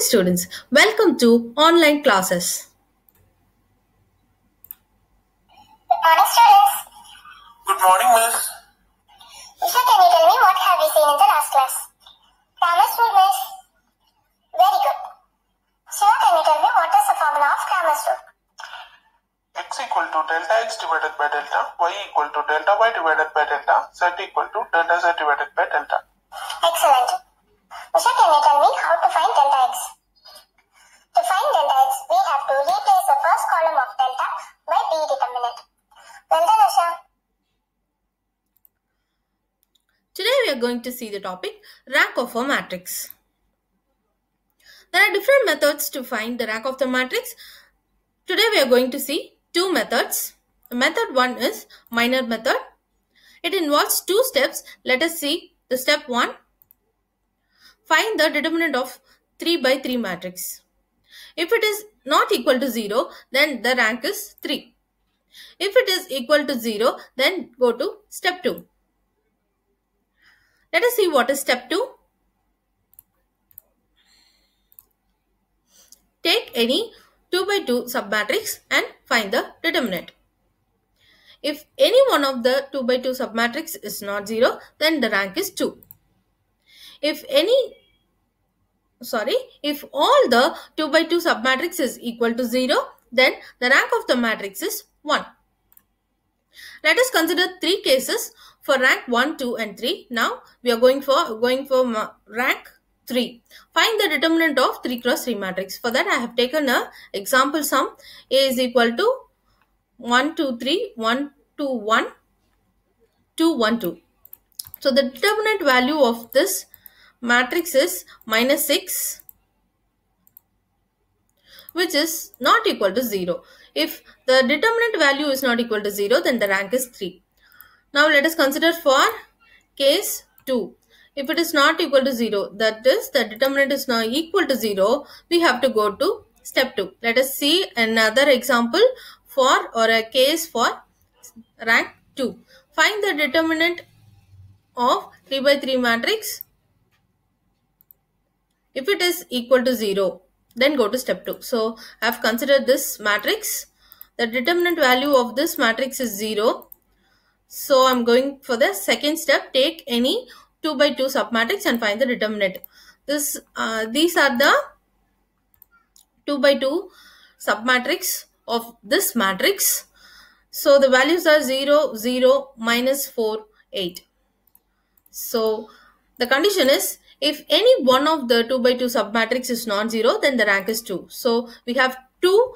morning students. Welcome to online classes. Good morning students. Good morning miss. Isha, can you tell me what have we seen in the last class? Grammar rule miss. Very good. Shiva, can you tell me what is the formula of Grammar's rule? x equal to delta x divided by delta y equal to delta y divided by delta z equal to delta z divided by delta. Excellent can you tell me how to find delta x. To find delta x, we have to replace the first column of delta by p determinant. Well done, Asha. Today we are going to see the topic rank of a matrix. There are different methods to find the rank of the matrix. Today we are going to see two methods. Method 1 is minor method. It involves two steps. Let us see the step 1 Find the determinant of 3 by 3 matrix. If it is not equal to 0, then the rank is 3. If it is equal to 0, then go to step 2. Let us see what is step 2. Take any 2 by 2 submatrix and find the determinant. If any one of the 2 by 2 submatrix is not 0, then the rank is 2. If any sorry if all the 2 by 2 submatrix is equal to 0 then the rank of the matrix is 1. Let us consider three cases for rank 1, 2 and 3. Now we are going for going for rank 3. Find the determinant of 3 cross 3 matrix. For that I have taken a example sum A is equal to 1, 2, 3, 1, 2, 1, 2, 1, 2. So the determinant value of this matrix is minus 6 which is not equal to 0. If the determinant value is not equal to 0 then the rank is 3. Now let us consider for case 2. If it is not equal to 0 that is the determinant is not equal to 0 we have to go to step 2. Let us see another example for or a case for rank 2. Find the determinant of 3 by 3 matrix if it is equal to 0, then go to step 2. So I have considered this matrix. The determinant value of this matrix is 0. So I'm going for the second step. Take any 2 by 2 submatrix and find the determinant. This, uh, these are the 2 by 2 submatrix of this matrix. So the values are 0, 0, minus 4, 8. So the condition is if any one of the 2 by 2 submatrix is non-zero, then the rank is 2. So we have two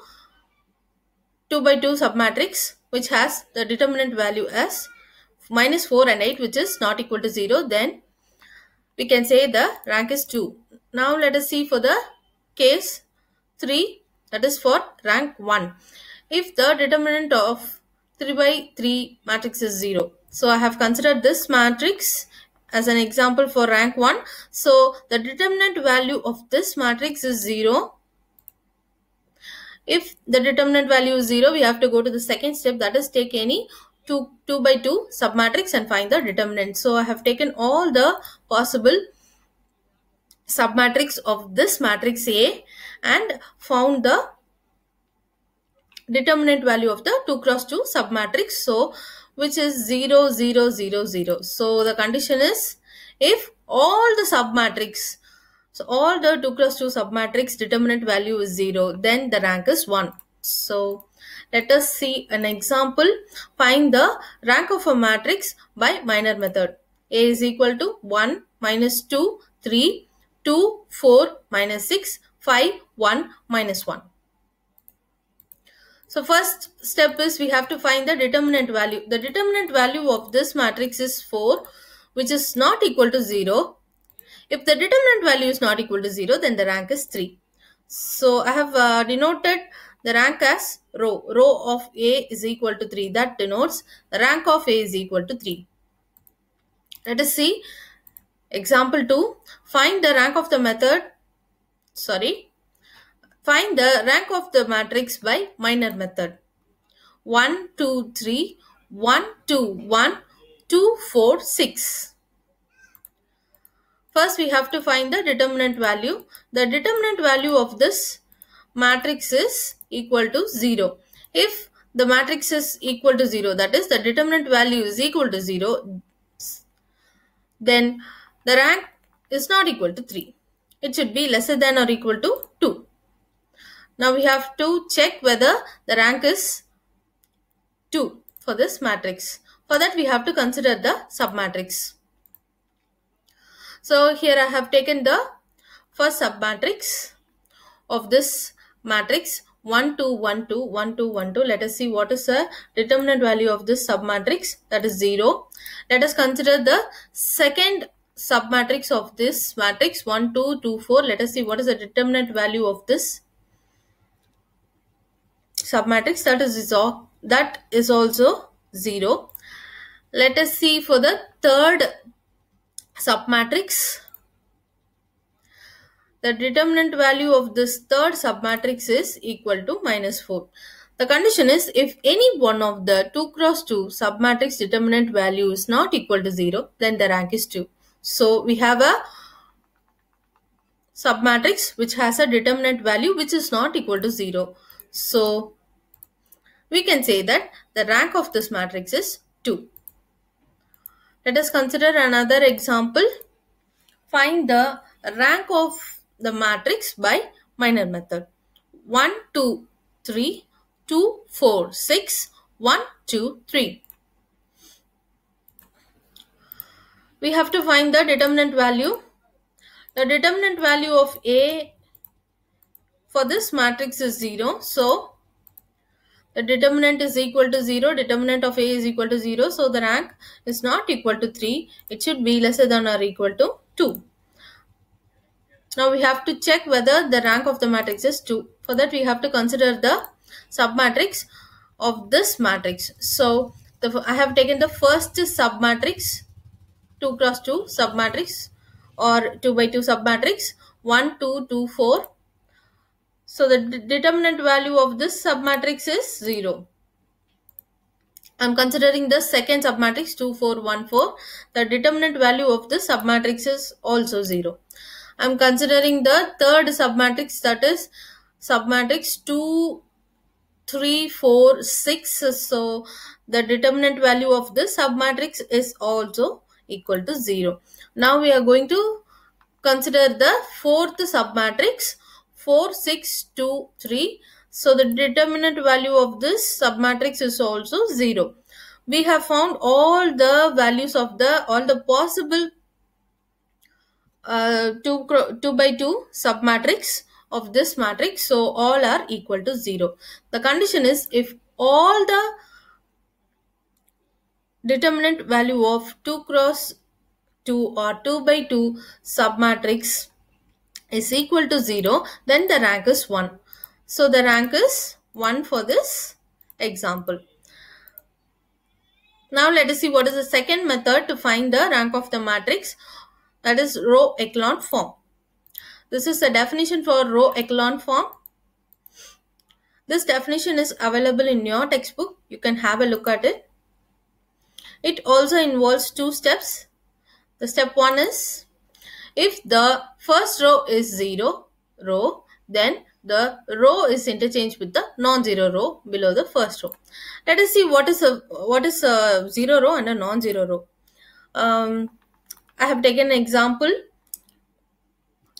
2 by 2 submatrix which has the determinant value as minus 4 and 8 which is not equal to 0 then we can say the rank is 2. Now let us see for the case 3 that is for rank 1. If the determinant of 3 by 3 matrix is 0. So I have considered this matrix as an example for rank 1. So the determinant value of this matrix is 0. If the determinant value is 0, we have to go to the second step that is take any 2, 2 by 2 submatrix and find the determinant. So I have taken all the possible submatrix of this matrix A and found the determinant value of the 2 cross 2 submatrix. So which is 0, 0, 0, 0. So the condition is if all the submatrix, so all the 2 plus 2 submatrix determinant value is 0, then the rank is 1. So let us see an example. Find the rank of a matrix by minor method. A is equal to 1, minus 2, 3, 2, 4, minus 6, 5, 1, minus 1. So first step is we have to find the determinant value. The determinant value of this matrix is 4 which is not equal to 0. If the determinant value is not equal to 0 then the rank is 3. So I have uh, denoted the rank as row. Row of A is equal to 3. That denotes the rank of A is equal to 3. Let us see example 2. Find the rank of the method sorry Find the rank of the matrix by minor method. 1, 2, 3, 1, 2, 1, 2, 4, 6. First we have to find the determinant value. The determinant value of this matrix is equal to 0. If the matrix is equal to 0, that is the determinant value is equal to 0, then the rank is not equal to 3. It should be lesser than or equal to now we have to check whether the rank is 2 for this matrix. For that we have to consider the submatrix. So here I have taken the first submatrix of this matrix 1 2 1 2 1 2 1 2 let us see what is the determinant value of this submatrix that is 0 let us consider the second submatrix of this matrix 1 2 2 4 let us see what is the determinant value of this submatrix that is that is also 0 let us see for the third submatrix the determinant value of this third submatrix is equal to minus 4 the condition is if any one of the 2 cross 2 submatrix determinant value is not equal to 0 then the rank is 2 so we have a submatrix which has a determinant value which is not equal to 0 so we can say that the rank of this matrix is 2. Let us consider another example. Find the rank of the matrix by minor method. 1, 2, 3, 2, 4, 6, 1, 2, 3. We have to find the determinant value. The determinant value of A for this matrix is 0. So, the determinant is equal to 0 determinant of a is equal to 0 so the rank is not equal to 3 it should be lesser than or equal to 2 now we have to check whether the rank of the matrix is 2 for that we have to consider the submatrix of this matrix so the, I have taken the first submatrix 2 cross 2 submatrix or 2 by 2 submatrix 1 2 2 4 so the determinant value of this submatrix is 0. I'm considering the second submatrix 2414. The determinant value of the submatrix is also 0. I'm considering the third submatrix that is submatrix 2 3 4 6 so the determinant value of this submatrix is also equal to 0 now we are going to consider the fourth submatrix 4623 so the determinant value of this submatrix is also 0 we have found all the values of the all the possible uh, 2 2 by 2 submatrix of this matrix so all are equal to 0 the condition is if all the determinant value of 2 cross 2 or 2 by 2 submatrix is equal to 0, then the rank is 1. So the rank is 1 for this example. Now let us see what is the second method to find the rank of the matrix that is row echelon form. This is the definition for row echelon form. This definition is available in your textbook. You can have a look at it. It also involves two steps. The step one is if the first row is 0 row, then the row is interchanged with the non-zero row below the first row. Let us see what is a what is a zero row and a non-zero row. Um, I have taken an example.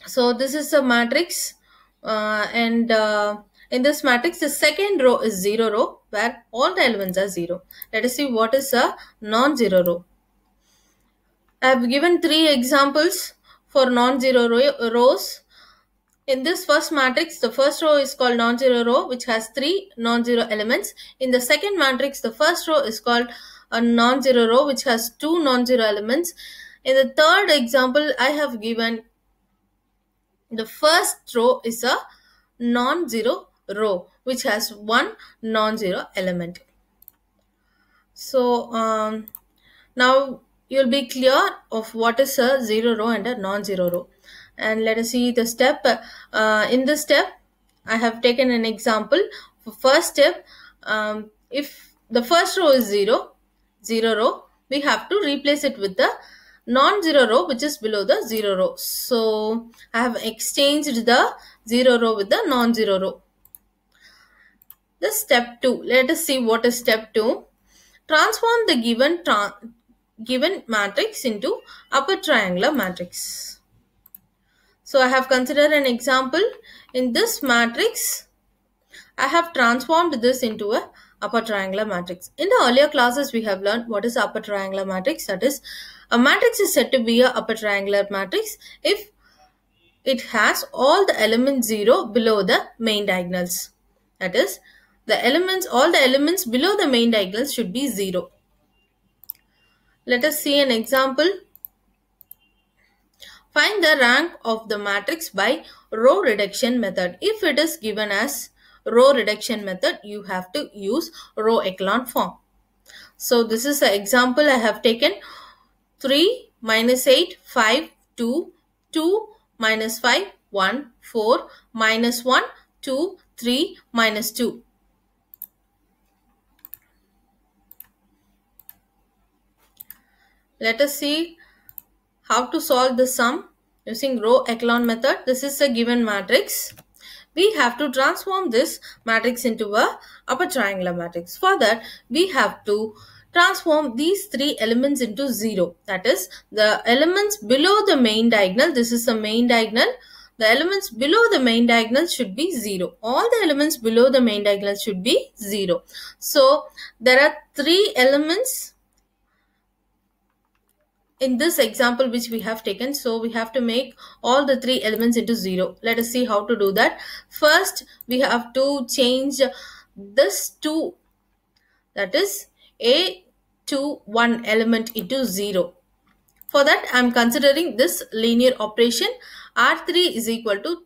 So this is a matrix uh, and uh, in this matrix the second row is zero row where all the elements are zero. Let us see what is a non-zero row. I have given three examples for non-zero rows. In this first matrix, the first row is called non-zero row, which has three non-zero elements. In the second matrix, the first row is called a non-zero row, which has two non-zero elements. In the third example, I have given the first row is a non-zero row, which has one non-zero element. So um, now you'll be clear of what is a zero row and a non-zero row and let us see the step uh, in this step i have taken an example for first step um, if the first row is zero zero row we have to replace it with the non-zero row which is below the zero row so i have exchanged the zero row with the non-zero row the step 2 let us see what is step 2 transform the given tran given matrix into upper triangular matrix. So I have considered an example. In this matrix, I have transformed this into a upper triangular matrix. In the earlier classes, we have learned what is upper triangular matrix. That is, a matrix is said to be a upper triangular matrix if it has all the elements 0 below the main diagonals. That is, the elements, all the elements below the main diagonals should be 0. Let us see an example. Find the rank of the matrix by row reduction method. If it is given as row reduction method, you have to use row echelon form. So this is the example I have taken. 3 minus 8, 5, 2, 2 minus 5, 1, 4, minus 1, 2, 3, minus 2. Let us see how to solve the sum using row echelon method. This is a given matrix. We have to transform this matrix into a upper triangular matrix. For that, we have to transform these three elements into 0. That is, the elements below the main diagonal, this is the main diagonal, the elements below the main diagonal should be 0. All the elements below the main diagonal should be 0. So, there are three elements in this example which we have taken so we have to make all the three elements into zero let us see how to do that first we have to change this two that is a to one element into zero for that i'm considering this linear operation r3 is equal to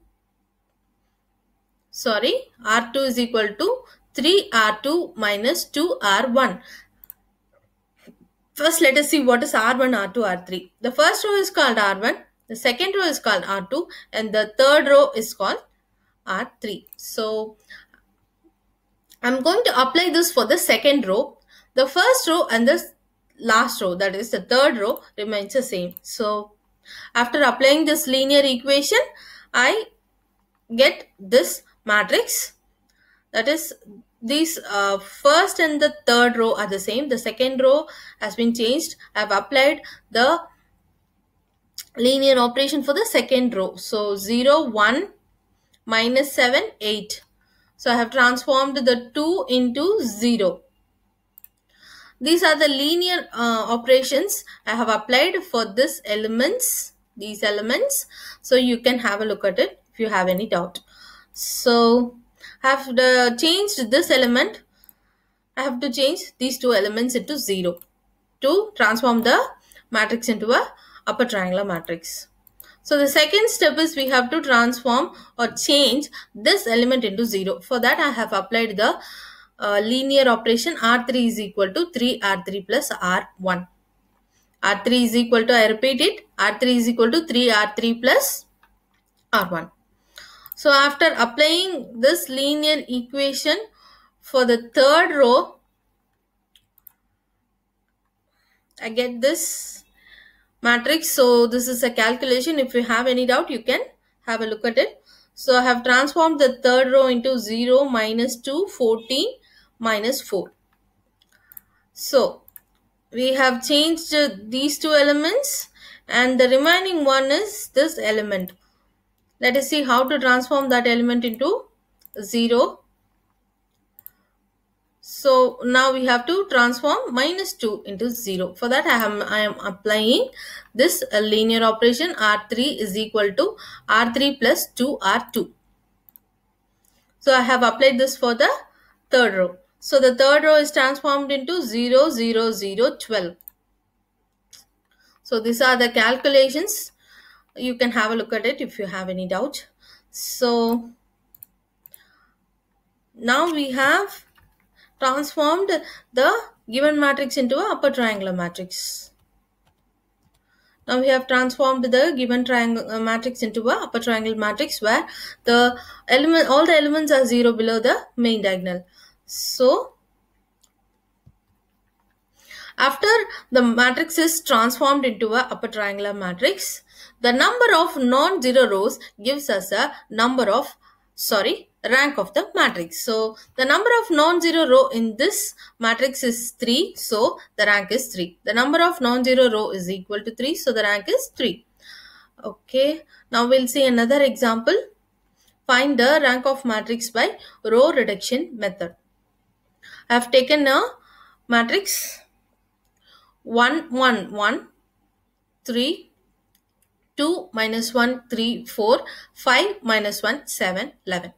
sorry r2 is equal to 3r2 minus 2r1 First, let us see what is R1, R2, R3. The first row is called R1, the second row is called R2, and the third row is called R3. So, I'm going to apply this for the second row. The first row and the last row, that is the third row, remains the same. So, after applying this linear equation, I get this matrix that is these uh, first and the third row are the same the second row has been changed i've applied the linear operation for the second row so 0 1 minus 7 8 so i have transformed the 2 into 0 these are the linear uh, operations i have applied for this elements these elements so you can have a look at it if you have any doubt so I have changed this element. I have to change these two elements into 0 to transform the matrix into a upper triangular matrix. So the second step is we have to transform or change this element into 0. For that I have applied the uh, linear operation R3 is equal to 3 R3 plus R1. R3 is equal to, I repeat it, R3 is equal to 3 R3 plus R1. So after applying this linear equation for the third row, I get this matrix. So this is a calculation. If you have any doubt, you can have a look at it. So I have transformed the third row into 0, minus 2, 14, minus 4. So we have changed these two elements and the remaining one is this element. Let us see how to transform that element into 0. So now we have to transform minus 2 into 0. For that I am, I am applying this linear operation R3 is equal to R3 plus 2R2. So I have applied this for the third row. So the third row is transformed into 0, 0, 0, 12. So these are the calculations you can have a look at it if you have any doubt so now we have transformed the given matrix into a upper triangular matrix now we have transformed the given triangle uh, matrix into a upper triangle matrix where the element all the elements are zero below the main diagonal so after the matrix is transformed into a upper triangular matrix the number of non-zero rows gives us a number of sorry rank of the matrix. So the number of non-zero row in this matrix is 3. So the rank is 3. The number of non-zero row is equal to 3. So the rank is 3. Okay. Now we'll see another example. Find the rank of matrix by row reduction method. I have taken a matrix 1, 1, 1, 3, 2 minus 1, 3, 4, 5 minus 1, 7, 11.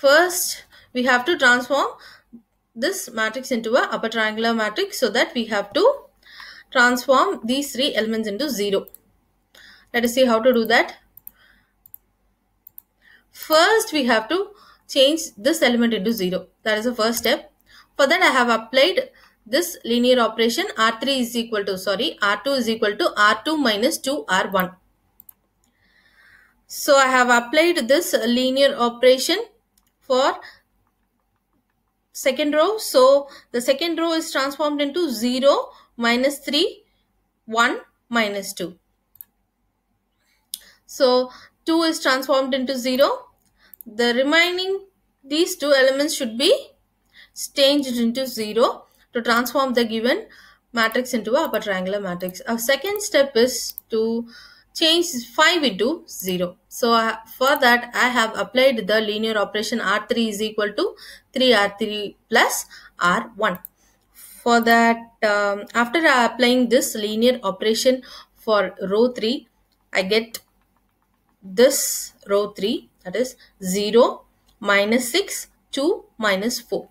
First, we have to transform this matrix into a upper triangular matrix so that we have to transform these three elements into 0. Let us see how to do that. First, we have to change this element into 0. That is the first step. For that, I have applied this linear operation R3 is equal to, sorry, R2 is equal to R2 minus 2R1. So I have applied this linear operation for second row. So the second row is transformed into 0, minus 3, 1, minus 2. So 2 is transformed into 0. The remaining these two elements should be changed into 0 to transform the given matrix into a upper triangular matrix. Our second step is to change 5 into 0. So uh, for that I have applied the linear operation R3 is equal to 3R3 plus R1. For that um, after applying this linear operation for row 3 I get this row 3 that is 0 minus 6 2 minus 4.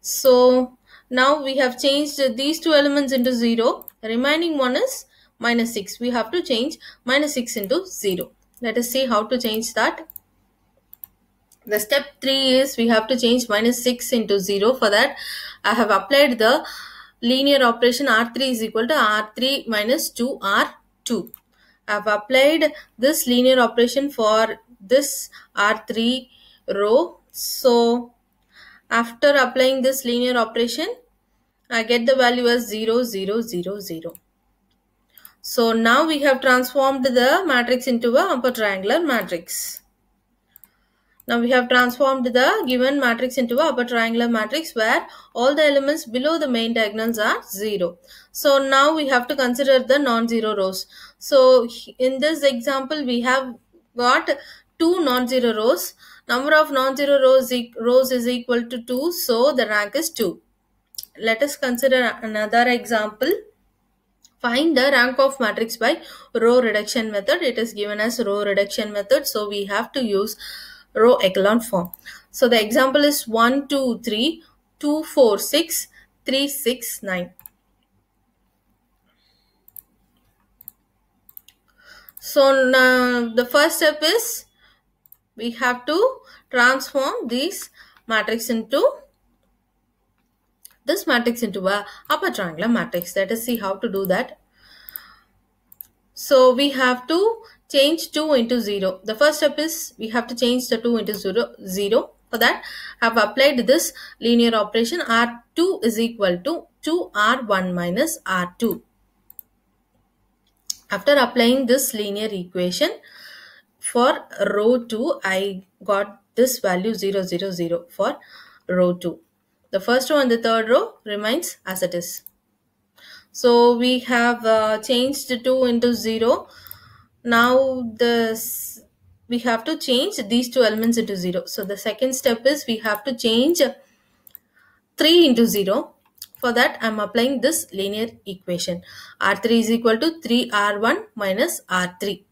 So now we have changed these two elements into 0. The remaining one is minus 6. We have to change minus 6 into 0. Let us see how to change that. The step 3 is we have to change minus 6 into 0. For that, I have applied the linear operation R3 is equal to R3 minus 2R2. I have applied this linear operation for this R3 row. So, after applying this linear operation I get the value as 0, 0, 0, 0. So now we have transformed the matrix into a upper triangular matrix. Now we have transformed the given matrix into a upper triangular matrix where all the elements below the main diagonals are 0. So now we have to consider the non-zero rows. So in this example we have got two non-zero rows. Number of non-zero rows, rows is equal to 2 so the rank is 2 let us consider another example find the rank of matrix by row reduction method it is given as row reduction method so we have to use row echelon form so the example is 1 2 3 2 4 6 3 6 9 so now the first step is we have to transform this matrix into this matrix into a upper triangular matrix. Let us see how to do that. So we have to change 2 into 0. The first step is we have to change the 2 into 0. 0. For that, I have applied this linear operation R2 is equal to 2R1 minus R2. After applying this linear equation for row 2, I got this value 0, 0, 0 for row 2. The first row and the third row remains as it is. So we have uh, changed 2 into 0. Now this we have to change these two elements into 0. So the second step is we have to change 3 into 0. For that, I am applying this linear equation. R3 is equal to 3R1 minus R3.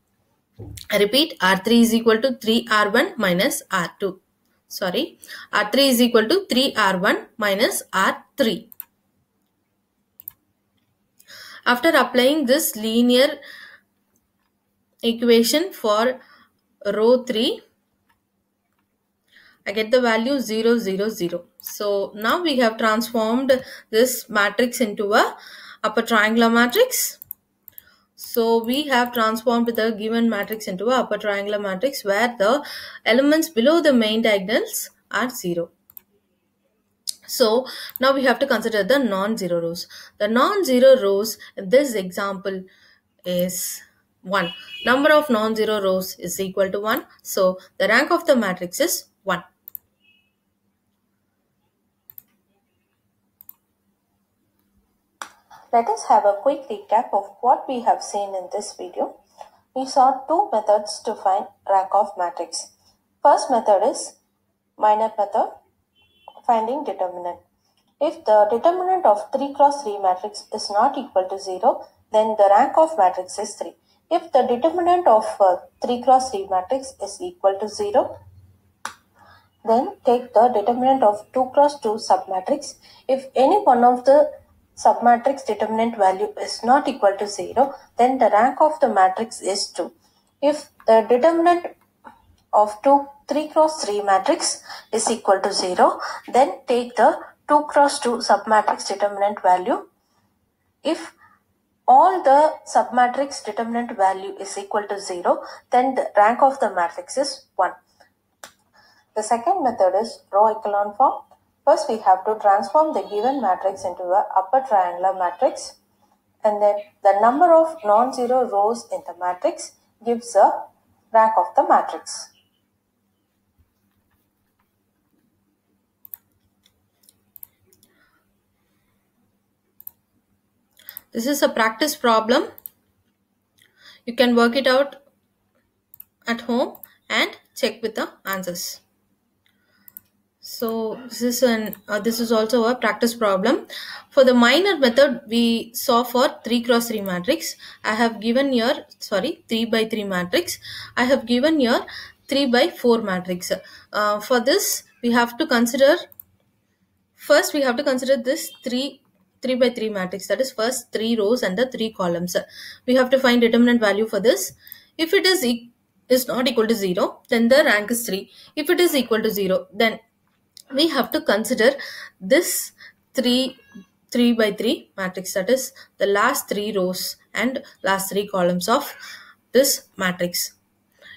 I repeat, R3 is equal to 3R1 minus R2 sorry R3 is equal to 3R1 minus R3. After applying this linear equation for row 3, I get the value 0, 0, 0. So now we have transformed this matrix into a upper triangular matrix. So we have transformed the given matrix into a upper triangular matrix where the elements below the main diagonals are 0. So now we have to consider the non-zero rows. The non-zero rows, this example is 1. Number of non-zero rows is equal to 1. So the rank of the matrix is 1. Let us have a quick recap of what we have seen in this video. We saw two methods to find rank of matrix. First method is minor method finding determinant. If the determinant of 3 cross 3 matrix is not equal to 0, then the rank of matrix is 3. If the determinant of uh, 3 cross 3 matrix is equal to 0, then take the determinant of 2 cross 2 submatrix. If any one of the submatrix determinant value is not equal to 0, then the rank of the matrix is 2. If the determinant of 2 3 cross 3 matrix is equal to 0, then take the 2 cross 2 submatrix determinant value. If all the submatrix determinant value is equal to 0, then the rank of the matrix is 1. The second method is row echelon form. First, we have to transform the given matrix into a upper triangular matrix. And then the number of non-zero rows in the matrix gives a rank of the matrix. This is a practice problem. You can work it out at home and check with the answers. So this is an uh, this is also a practice problem. For the minor method, we saw for three cross three matrix. I have given your sorry three by three matrix. I have given your three by four matrix. Uh, for this, we have to consider first we have to consider this three 3 by 3 matrix that is first 3 rows and the 3 columns. We have to find determinant value for this. If it is e is not equal to 0 then the rank is 3. If it is equal to 0 then we have to consider this 3 3 by 3 matrix that is the last 3 rows and last 3 columns of this matrix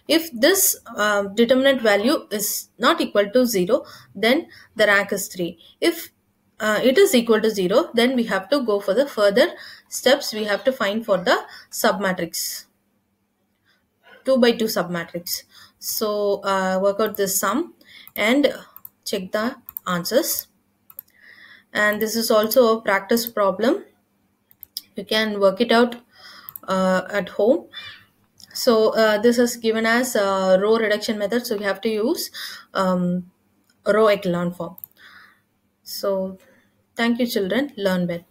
if this uh, determinant value is not equal to 0 then the rank is 3 if uh, it is equal to 0 then we have to go for the further steps we have to find for the submatrix 2 by 2 submatrix so uh, work out this sum and check the answers and this is also a practice problem you can work it out uh, at home so uh, this is given as a row reduction method so you have to use um, row echelon form so thank you children learn well